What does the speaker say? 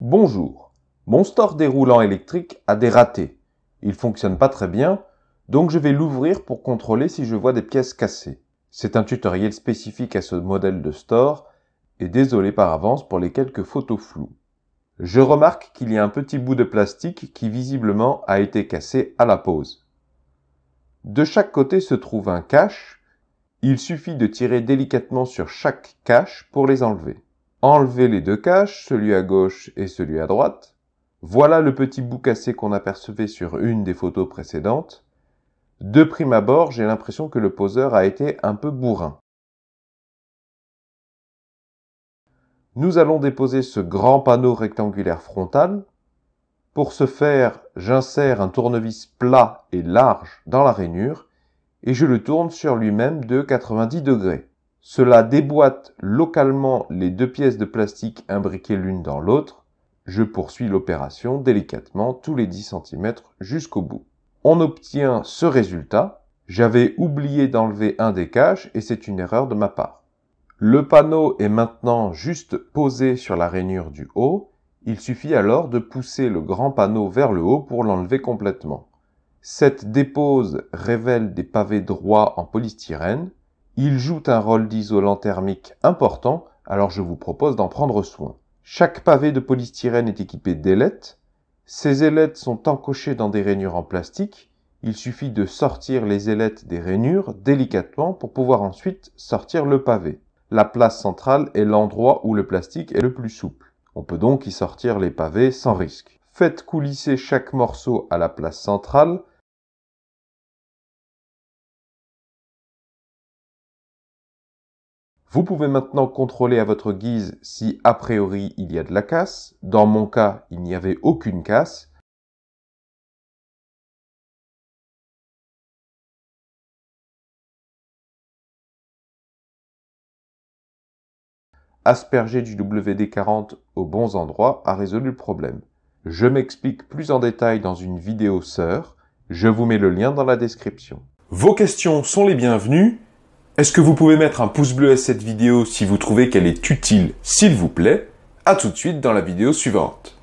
Bonjour, mon store déroulant électrique a des ratés. Il fonctionne pas très bien, donc je vais l'ouvrir pour contrôler si je vois des pièces cassées. C'est un tutoriel spécifique à ce modèle de store, et désolé par avance pour les quelques photos floues. Je remarque qu'il y a un petit bout de plastique qui visiblement a été cassé à la pose. De chaque côté se trouve un cache, il suffit de tirer délicatement sur chaque cache pour les enlever. Enlever les deux caches, celui à gauche et celui à droite. Voilà le petit bout cassé qu'on apercevait sur une des photos précédentes. De prime abord, j'ai l'impression que le poseur a été un peu bourrin. Nous allons déposer ce grand panneau rectangulaire frontal. Pour ce faire, j'insère un tournevis plat et large dans la rainure et je le tourne sur lui-même de 90 degrés. Cela déboîte localement les deux pièces de plastique imbriquées l'une dans l'autre. Je poursuis l'opération délicatement tous les 10 cm jusqu'au bout. On obtient ce résultat. J'avais oublié d'enlever un des caches et c'est une erreur de ma part. Le panneau est maintenant juste posé sur la rainure du haut. Il suffit alors de pousser le grand panneau vers le haut pour l'enlever complètement. Cette dépose révèle des pavés droits en polystyrène. Ils jouent un rôle d'isolant thermique important, alors je vous propose d'en prendre soin. Chaque pavé de polystyrène est équipé d'ailettes. Ces ailettes sont encochées dans des rainures en plastique. Il suffit de sortir les ailettes des rainures délicatement pour pouvoir ensuite sortir le pavé. La place centrale est l'endroit où le plastique est le plus souple. On peut donc y sortir les pavés sans risque. Faites coulisser chaque morceau à la place centrale Vous pouvez maintenant contrôler à votre guise si a priori il y a de la casse. Dans mon cas, il n'y avait aucune casse. Asperger du WD-40 aux bons endroits a résolu le problème. Je m'explique plus en détail dans une vidéo sœur. Je vous mets le lien dans la description. Vos questions sont les bienvenues. Est-ce que vous pouvez mettre un pouce bleu à cette vidéo si vous trouvez qu'elle est utile, s'il vous plaît À tout de suite dans la vidéo suivante.